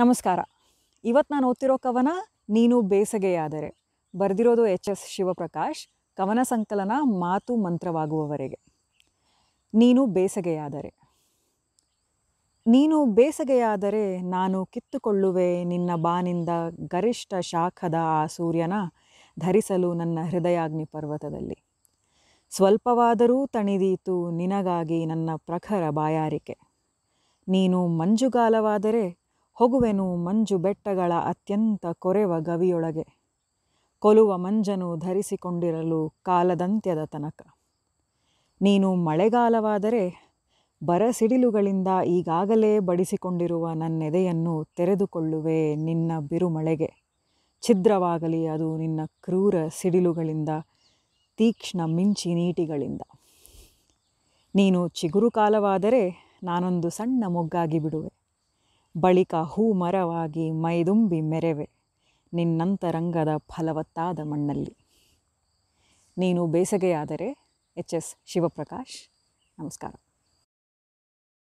ನಮಸ್ಕಾರ ಇವತ್ತು ನಾನು ಓದ್ತಿರೋ ಕವನ ನೀನು ಬೇಸಗೆಯಾದರೆ ಬರೆದಿರೋದು ಎಚ್ ಎಸ್ ಶಿವಪ್ರಕಾಶ್ ಕವನ ಸಂಕಲನ ಮಾತು ಮಂತ್ರವಾಗುವವರೆಗೆ ನೀನು ಬೇಸಗೆಯಾದರೆ ನೀನು ಬೇಸಗೆಯಾದರೆ ನಾನು ಕಿತ್ತುಕೊಳ್ಳುವೆ ನಿನ್ನ ಬಾನಿಂದ ಗರಿಷ್ಠ ಶಾಖದ ಆ ಸೂರ್ಯನ ಧರಿಸಲು ನನ್ನ ಹೃದಯಾಗ್ನಿ ಪರ್ವತದಲ್ಲಿ ಸ್ವಲ್ಪವಾದರೂ ತಣಿದೀತು ನಿನಗಾಗಿ ನನ್ನ ಪ್ರಖರ ಬಾಯಾರಿಕೆ ನೀನು ಮಂಜುಗಾಲವಾದರೆ ಹೋಗುವೆನು ಮಂಜು ಬೆಟ್ಟಗಳ ಅತ್ಯಂತ ಕೊರೆವ ಗವಿಯೊಳಗೆ ಕೊಲುವ ಮಂಜನು ಧರಿಸಿಕೊಂಡಿರಲು ಕಾಲದಂತ್ಯದ ತನಕ ನೀನು ಮಳೆಗಾಲವಾದರೆ ಬರಸಿಡಿಲುಗಳಿಂದ ಈಗಾಗಲೇ ಬಡಿಸಿಕೊಂಡಿರುವ ನನ್ನೆದೆಯನ್ನು ತೆರೆದುಕೊಳ್ಳುವೆ ನಿನ್ನ ಬಿರುಮಳೆಗೆ ಛಿದ್ರವಾಗಲಿ ಅದು ನಿನ್ನ ಕ್ರೂರ ಸಿಡಿಲುಗಳಿಂದ ತೀಕ್ಷ್ಣ ಮಿಂಚಿ ನೀಟಿಗಳಿಂದ ನೀನು ಚಿಗುರು ಕಾಲವಾದರೆ ನಾನೊಂದು ಸಣ್ಣ ಮೊಗ್ಗಾಗಿ ಬಿಡುವೆ ಬಳಿಕ ಹೂ ಮರವಾಗಿ ಮೈದುಂಬಿ ಮೆರೆವೆ ನಿನ್ನಂತರಂಗದ ಫಲವತ್ತಾದ ಮಣ್ಣಲ್ಲಿ ನೀನು ಬೇಸಗೆಯಾದರೆ ಎಚ್ ಎಸ್ ಶಿವಪ್ರಕಾಶ್ ನಮಸ್ಕಾರ